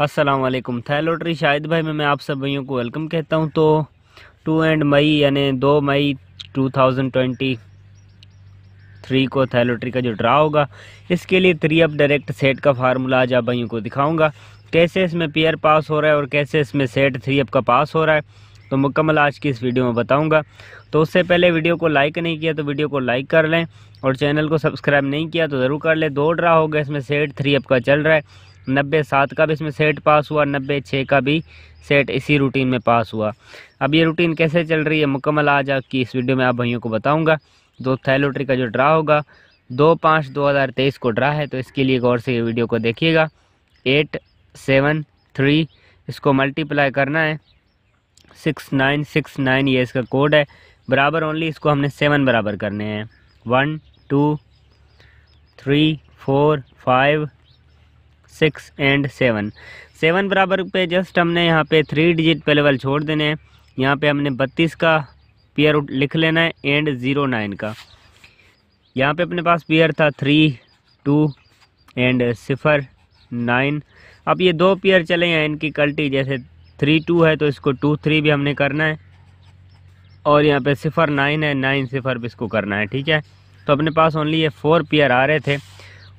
अस्सलाम वालेकुम था लॉटरी शाहिद भाई में मैं आप सब भाइयों को वेलकम कहता हूं तो टू एंड मई यानी दो मई 2023 को था लॉटरी का जो ड्रा होगा इसके लिए थ्री अप डायरेक्ट सेट का फार्मूला आज आप भाइयों को दिखाऊंगा कैसे इसमें पेयर पास हो रहा है और कैसे इसमें सेट थ्री अप का पास हो रहा है तो मुकम्मल आज की इस वीडियो में बताऊंगा तो उससे पहले वीडियो को लाइक नहीं किया तो वीडियो को लाइक कर लें और चैनल को सब्सक्राइब नहीं किया तो ज़रूर कर लें दो ड्रा होगा इसमें सेट थ्री अप का चल रहा है नब्बे सात का भी इसमें सेट पास हुआ नब्बे छः का भी सेट इसी रूटीन में पास हुआ अब ये रूटीन कैसे चल रही है मुकम्मल आज आपकी इस वीडियो में आप भाइयों को बताऊँगा दो थैलोट्री का जो ड्रा होगा दो पाँच दो हज़ार तेईस को ड्रा है तो इसके लिए गौर से ये वीडियो को देखिएगा एट सेवन थ्री इसको मल्टीप्लाई करना है सिक्स नाइन सिक्स नाइन ये इसका कोड है बराबर ओनली इसको हमने सेवन बराबर करने हैं one two three four five six and seven seven बराबर पे जस्ट हमने यहाँ पे थ्री डिजिट पे लेवल छोड़ देने हैं यहाँ पे हमने बत्तीस का पेयर लिख लेना है एंड ज़ीरो नाइन का यहाँ पे अपने पास पेयर था थ्री टू एंड सिफर नाइन अब ये दो पेयर चले हैं इनकी कल्टी जैसे थ्री टू है तो इसको टू थ्री भी हमने करना है और यहाँ पे सिफर नाइन है नाइन सिफर भी इसको करना है ठीक है तो अपने पास ओनली ये फोर पेयर आ रहे थे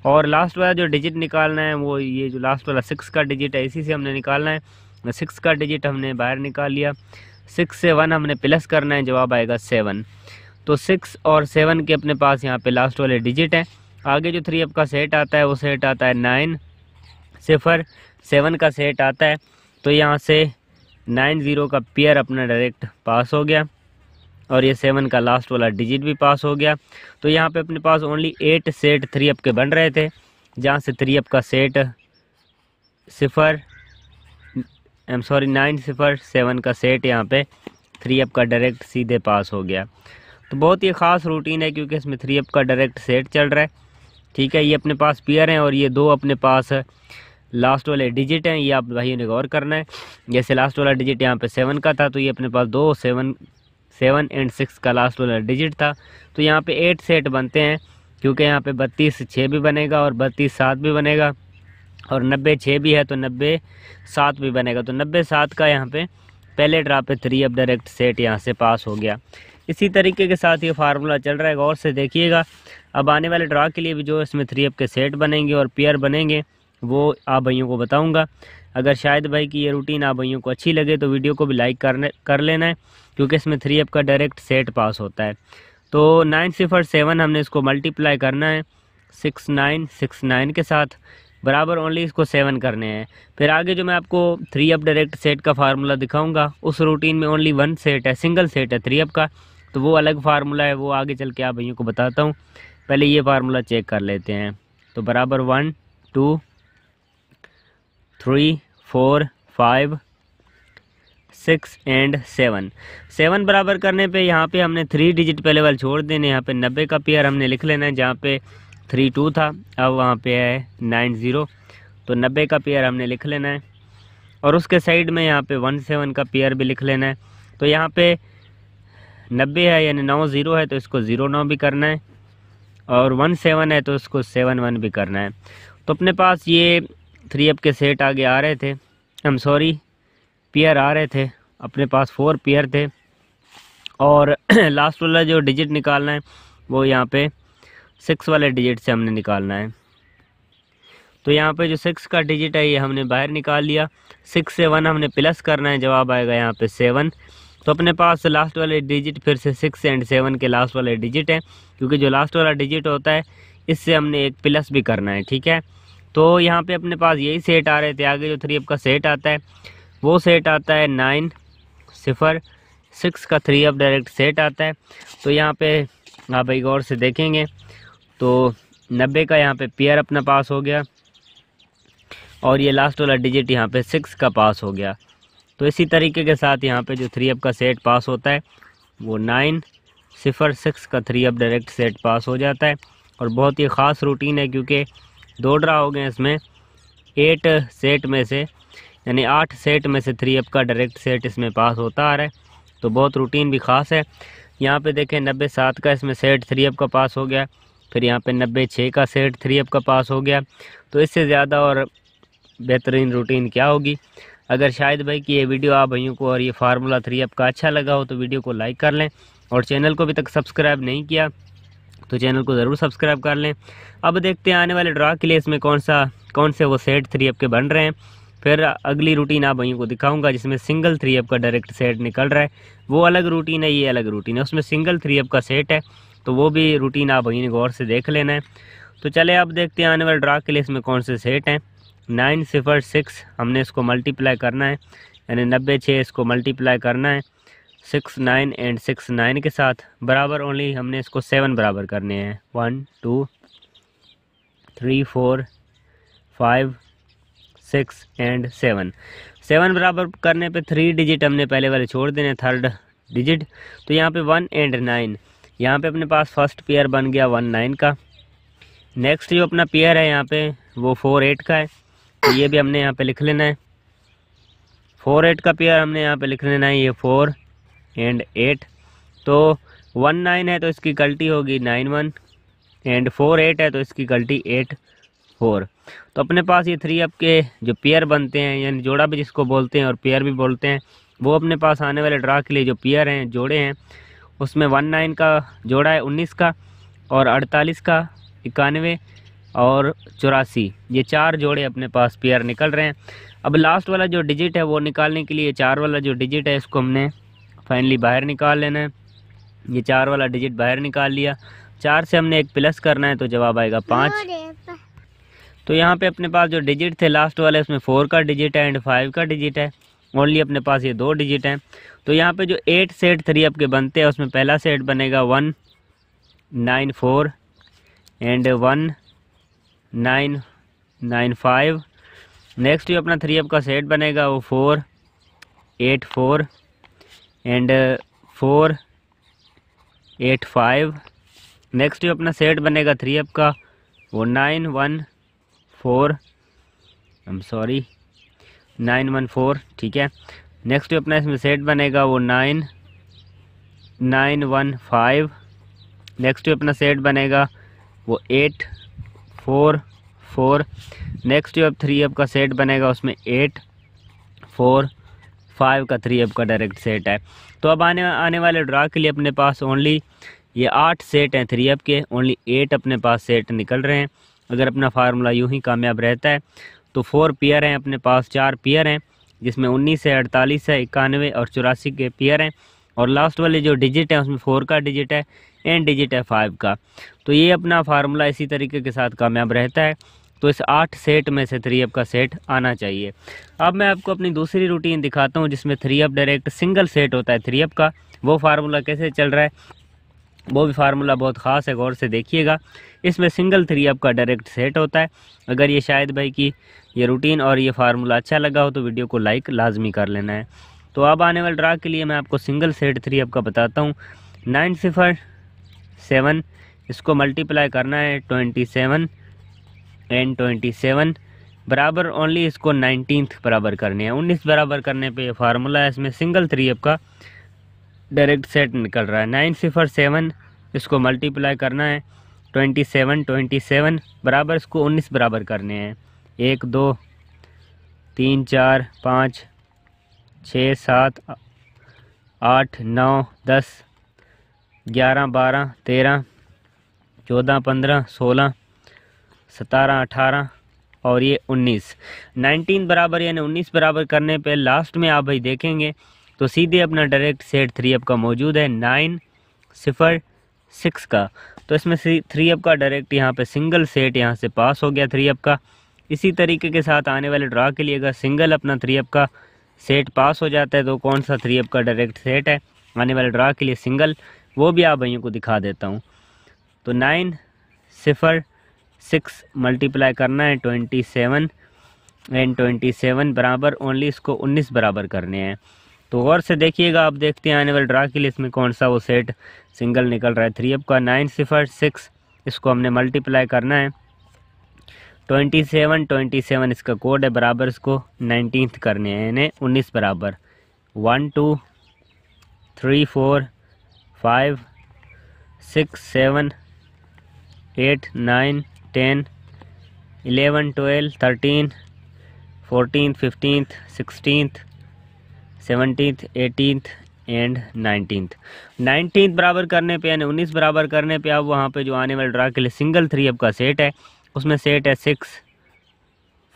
और लास्ट वाला जो डिजिट निकालना है वो ये जो लास्ट वाला सिक्स का डिजिट है इसी से हमने निकालना है सिक्स का डिजिट हमने बाहर निकाल लिया सिक्स से वन हमने प्लस करना है जवाब आएगा सेवन तो सिक्स और सेवन के अपने पास यहाँ पे लास्ट वाले डिजिट हैं आगे जो थ्री अप का सेट आता है वो सेट आता है नाइन सिफर सेवन का सेट आता है तो यहाँ से नाइन ज़ीरो का पेयर अपना डायरेक्ट पास हो गया और ये सेवन का लास्ट वाला डिजिट भी पास हो गया तो यहाँ पे अपने पास only eight set three up के बन रहे थे जहाँ से थ्री अप का सेट सिफर आई एम सॉरी नाइन सिफर सेवन का सेट यहाँ पे थ्री अप का डायरेक्ट सीधे पास हो गया तो बहुत ही ख़ास रूटीन है क्योंकि इसमें थ्री अप का डायरेक्ट सेट चल रहा है ठीक है ये अपने पास पियर हैं और ये दो अपने पास लास्ट वाले डिजिट हैं ये आप भाइयों ने गौर करना है जैसे लास्ट वाला डिजिट यहाँ पे सेवन का था तो ये अपने पास दो सेवन सेवन एंड सिक्स का लास्ट वाला डिजिट था तो यहाँ पे एट सेट बनते हैं क्योंकि यहाँ पे बत्तीस छः भी बनेगा और बत्तीस सात भी बनेगा और नब्बे छः भी है तो नब्बे सात भी बनेगा तो नब्बे सात का यहाँ पे पहले ड्रा पे थ्री अब डायरेक्ट सेट यहाँ से पास हो गया इसी तरीके के साथ ये फार्मूला चल रहा है गौर से देखिएगा अब आने वाले ड्रा के लिए भी जो इसमें थ्री अप के सेट बनेंगे और पेयर बनेंगे वो आप भाइयों को बताऊँगा अगर शायद भाई की ये रूटीन आप भाइयों को अच्छी लगे तो वीडियो को भी लाइक करने कर लेना है क्योंकि इसमें थ्री एफ का डायरेक्ट सेट पास होता है तो नाइन सिफर सेवन हमने इसको मल्टीप्लाई करना है सिक्स नाइन सिक्स नाइन के साथ बराबर ओनली इसको सेवन करने हैं फिर आगे जो मैं आपको थ्री अप डायरेक्ट सेट का फार्मूला दिखाऊंगा उस रूटीन में ओनली वन सेट है सिंगल सेट है थ्री अप का तो वो अलग फार्मूला है वो आगे चल के आप भैया को बताता हूँ पहले ये फार्मूला चेक कर लेते हैं तो बराबर one two three four five six and seven seven बराबर करने पे यहाँ पे हमने थ्री डिजिट पहले वाले छोड़ देने यहाँ पे नब्बे का पेयर हमने लिख लेना है जहाँ पे थ्री टू था अब वहाँ पे है नाइन ज़ीरो तो नब्बे का पेयर हमने लिख लेना है और उसके साइड में यहाँ पे वन सेवन का पेयर भी लिख लेना है तो यहाँ पे नब्बे है यानी नौ ज़ीरो है तो इसको ज़ीरो नौ भी करना है और वन सेवन है तो इसको सेवन वन भी करना है तो अपने पास ये थ्री अप के सेट आगे आ रहे थे आई एम सॉरी पेयर आ रहे थे अपने पास फोर पेयर थे और लास्ट वाला जो डिजिट निकालना है वो यहाँ पे सिक्स वाले डिजिट से हमने निकालना है तो यहाँ पे जो सिक्स का डिजिट है ये हमने बाहर निकाल लिया सिक्स से वन हमने प्लस करना है जवाब आएगा यहाँ पे सेवन तो अपने पास लास्ट वाले डिजिट फिर से सिक्स एंड सेवन के लास्ट वाले डिजिट हैं क्योंकि जो लास्ट वाला डिजिट होता है इससे हमने एक प्लस भी करना है ठीक है तो यहाँ पर अपने पास यही सेट आ रहे थे आगे जो थ्री आपका का सेट आता है वो सेट आता है नाइन सिफ़र सिक्स का थ्री अप डायरेक्ट सेट आता है तो यहाँ पे आप एक और से देखेंगे तो नब्बे का यहाँ पे पेयर अपना पास हो गया और ये लास्ट वाला डिजिट यहाँ पे सिक्स का पास हो गया तो इसी तरीके के साथ यहाँ पे जो थ्री अप का सेट पास होता है वो नाइन सिफ़र सिक्स का थ्री अप डायरेक्ट सेट पास हो जाता है और बहुत ही ख़ास रूटीन है क्योंकि दो ड्रा हो गए इसमें एट सेट में से यानी आठ सेट में से थ्री अप का डायरेक्ट सेट इसमें पास होता आ रहा है तो बहुत रूटीन भी ख़ास है यहाँ पे देखें नब्बे सात का इसमें सेट थ्री अप का पास हो गया फिर यहाँ पे नब्बे छः का सेट थ्री अप का पास हो गया तो इससे ज़्यादा और बेहतरीन रूटीन क्या होगी अगर शायद भाई कि ये वीडियो आप भाइयों को और ये फार्मूला थ्री अप का अच्छा लगा हो तो वीडियो को लाइक कर लें और चैनल को अभी तक सब्सक्राइब नहीं किया तो चैनल को ज़रूर सब्सक्राइब कर लें अब देखते हैं आने वाले ड्रा के लिए इसमें कौन सा कौन से वो सेट थ्री अप के बन रहे हैं फिर अगली रूटीन आप वहीं को दिखाऊंगा जिसमें सिंगल थ्री अप का डायरेक्ट सेट निकल रहा है वो अलग रूटीन है ये अलग रूटीन है उसमें सिंगल थ्री अप का सेट है तो वो भी रूटीन आप वहीं गौर से देख लेना है तो चले आप देखते हैं आने वाले ड्रा के लिए इसमें कौन से सेट हैं नाइन सिफर सिक्स हमने इसको मल्टीप्लाई करना है यानी नब्बे छः इसको मल्टीप्लाई करना है six nine and six nine के साथ बराबर ओनली हमने इसको सेवन बराबर करने हैं one two three four five six and seven seven बराबर करने पे थ्री डिजिट हमने पहले वाले छोड़ देने थर्ड डिजिट तो यहाँ पे वन एंड नाइन यहाँ पे अपने पास फर्स्ट पेयर बन गया वन नाइन का नेक्स्ट जो अपना पेयर है यहाँ पे वो फोर एट का है तो ये भी हमने यहाँ पे लिख लेना है फोर एट का पेयर हमने यहाँ पे लिख लेना है ये फोर एंड एट तो वन नाइन है तो इसकी गलती होगी nine one and four eight है तो इसकी गलती एट फोर तो अपने पास ये थ्री अप के जो पेयर बनते हैं यानी जोड़ा भी जिसको बोलते हैं और पेयर भी बोलते हैं वो अपने पास आने वाले ड्रा के लिए जो पेयर हैं जोड़े हैं उसमें वन नाइन का जोड़ा है उन्नीस का और अड़तालीस का इक्यानवे और चौरासी ये चार जोड़े अपने पास पेयर निकल रहे हैं अब लास्ट वाला जो डिजिट है वो निकालने के लिए चार वाला जो डिजिट है इसको हमने फाइनली बाहर निकाल लेना है ये चार वाला डिजिट बाहर निकाल लिया चार से हमने एक प्लस करना है तो जवाब आएगा पाँच तो यहाँ पे अपने पास जो डिजिट थे लास्ट वाले उसमें फोर का डिजिट है एंड फाइव का डिजिट है ओनली अपने पास ये दो डिजिट हैं तो यहाँ पे जो एट सेट थ्री आपके बनते हैं उसमें पहला सेट बनेगा one nine four and one nine nine five next जो अपना थ्री अप का सेट बनेगा वो four eight four and four eight five next जो अपना सेट बनेगा थ्री अप का वो nine one four am sorry nine one four ठीक है नेक्स्ट जो अपना इसमें सेट बनेगा वो nine nine one five next जो अपना सेट बनेगा वो एट फोर फोर नेक्स्ट जो अब थ्री अप का सेट बनेगा उसमें एट फोर फाइव का थ्री अप का डायरेक्ट सेट है तो अब आने आने वाले ड्रा के लिए अपने पास ओनली ये आठ सेट हैं थ्री अप के ओनली एट अपने पास सेट निकल रहे हैं अगर अपना फार्मूला यूं ही कामयाब रहता है तो फोर पेयर हैं अपने पास चार पेयर हैं जिसमें उन्नीस है अड़तालीस है इक्यानवे और चौरासी के पेयर हैं और लास्ट वाले जो डिजिट है उसमें फ़ोर का डिजिट है एंड डिजिट है फाइव का तो ये अपना फार्मूला इसी तरीके के साथ कामयाब रहता है तो इस आठ सेट में से थ्री अप का सेट आना चाहिए अब मैं आपको अपनी दूसरी रूटीन दिखाता हूँ जिसमें three up direct single set होता है थ्री अप का वो फार्मूला कैसे चल रहा है वो भी फार्मूला बहुत ख़ास है गौर से देखिएगा इसमें सिंगल थ्री आपका डायरेक्ट सेट होता है अगर ये शायद भाई की ये रूटीन और ये फार्मूला अच्छा लगा हो तो वीडियो को लाइक लाजमी कर लेना है तो अब आने वाले ड्रा के लिए मैं आपको सिंगल सेट थ्री आपका बताता हूँ नाइन सिफर सेवन इसको मल्टीप्लाई करना है twenty seven and twenty seven बराबर ओनली इसको नाइनटीन बराबर करने हैं उन्नीस बराबर करने पर यह फार्मूला है इसमें सिंगल थ्री आपका डायरेक्ट सेट निकल रहा है नाइन सिफर सेवन इसको मल्टीप्लाई करना है ट्वेंटी सेवन ट्वेंटी सेवन बराबर इसको उन्नीस बराबर करने हैं एक दो तीन चार पाँच छः सात आठ नौ दस ग्यारह बारह तेरह चौदह पंद्रह सोलह सतारह अठारह और ये उन्नीस नाइनटीन बराबर यानी उन्नीस बराबर करने पे लास्ट में आप भाई देखेंगे तो सीधे अपना डायरेक्ट सेट थ्री अप का मौजूद है नाइन सिफर सिक्स का तो इसमें से थ्री अप का डायरेक्ट यहाँ पे सिंगल सेट यहाँ से पास हो गया थ्री अप का इसी तरीके के साथ आने वाले ड्रा के लिए अगर सिंगल अपना थ्री अप का सेट पास हो जाता है तो कौन सा थ्री अप का डायरेक्ट सेट है आने वाले ड्रा के लिए सिंगल वो भी आप भैया को दिखा देता हूँ तो नाइन सिफर सिक्स मल्टीप्लाई करना है twenty seven and twenty seven बराबर ओनली इसको उन्नीस बराबर करने हैं तो गौर से देखिएगा आप देखते हैं आने वाले ड्रा के लिए इसमें कौन सा वो सेट सिंगल निकल रहा है थ्री अप का नाइन सिफर सिक्स इसको हमने मल्टीप्लाई करना है ट्वेंटी सेवन ट्वेंटी सेवन इसका कोड है बराबर इसको नाइनटीन्थ करने हैं यानी उन्नीस बराबर one two three four five six seven eight nine ten eleven twelve thirteen fourteen fifteen sixteen seventeenth eighteenth and nineteenth nineteenth बराबर करने पे यानी उन्नीस बराबर करने पे आप वहाँ पे जो आने वाले ड्रा के लिए सिंगल थ्री आपका सेट है उसमें सेट है सिक्स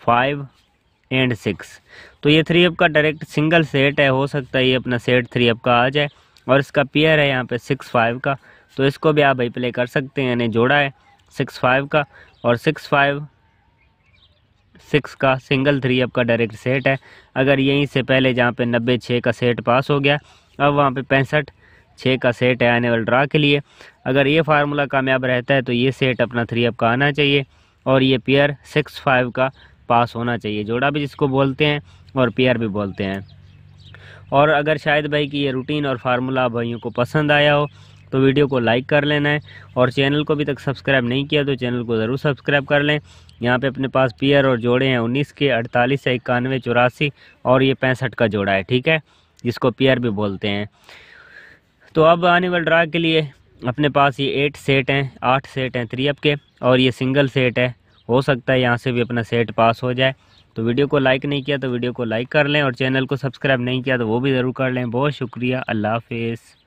फाइव एंड सिक्स तो ये थ्री अब का डायरेक्ट सिंगल सेट है हो सकता है ये अपना सेट थ्री अब का आ जाए और इसका पेयर है यहाँ पे सिक्स फाइव का तो इसको भी आप भाई प्ले कर सकते हैं यानी जोड़ा है सिक्स फाइव का और सिक्स फाइव सिक्स का सिंगल थ्री अप का डायरेक्ट सेट है अगर यहीं से पहले जहाँ पे नब्बे छः का सेट पास हो गया अब वहाँ पे पैंसठ छः का सेट है आने वाले ड्रा के लिए अगर ये फार्मूला कामयाब रहता है तो ये सेट अपना थ्री अप का आना चाहिए और ये पेयर सिक्स फाइव का पास होना चाहिए जोड़ा भी जिसको बोलते हैं और पेयर भी बोलते हैं और अगर शायद भाई की ये रूटीन और फार्मूला भाइयों को पसंद आया हो तो वीडियो को लाइक कर लेना है और चैनल को अभी तक सब्सक्राइब नहीं किया तो चैनल को ज़रूर सब्सक्राइब कर लें यहाँ पे अपने पास पियर और जोड़े हैं उन्नीस के अड़तालीस से इक्यानवे चौरासी और ये पैंसठ का जोड़ा है ठीक है जिसको पियर भी बोलते हैं तो अब आने वाले ड्रा के लिए अपने पास ये एट सेट हैं आठ सेट हैं थ्री अप के और ये सिंगल सेट है हो सकता है यहाँ से भी अपना सेट पास हो जाए तो वीडियो को लाइक नहीं किया तो वीडियो को लाइक कर लें और चैनल को सब्सक्राइब नहीं किया तो वो भी ज़रूर कर लें बहुत शुक्रिया अल्लाह हाफिज़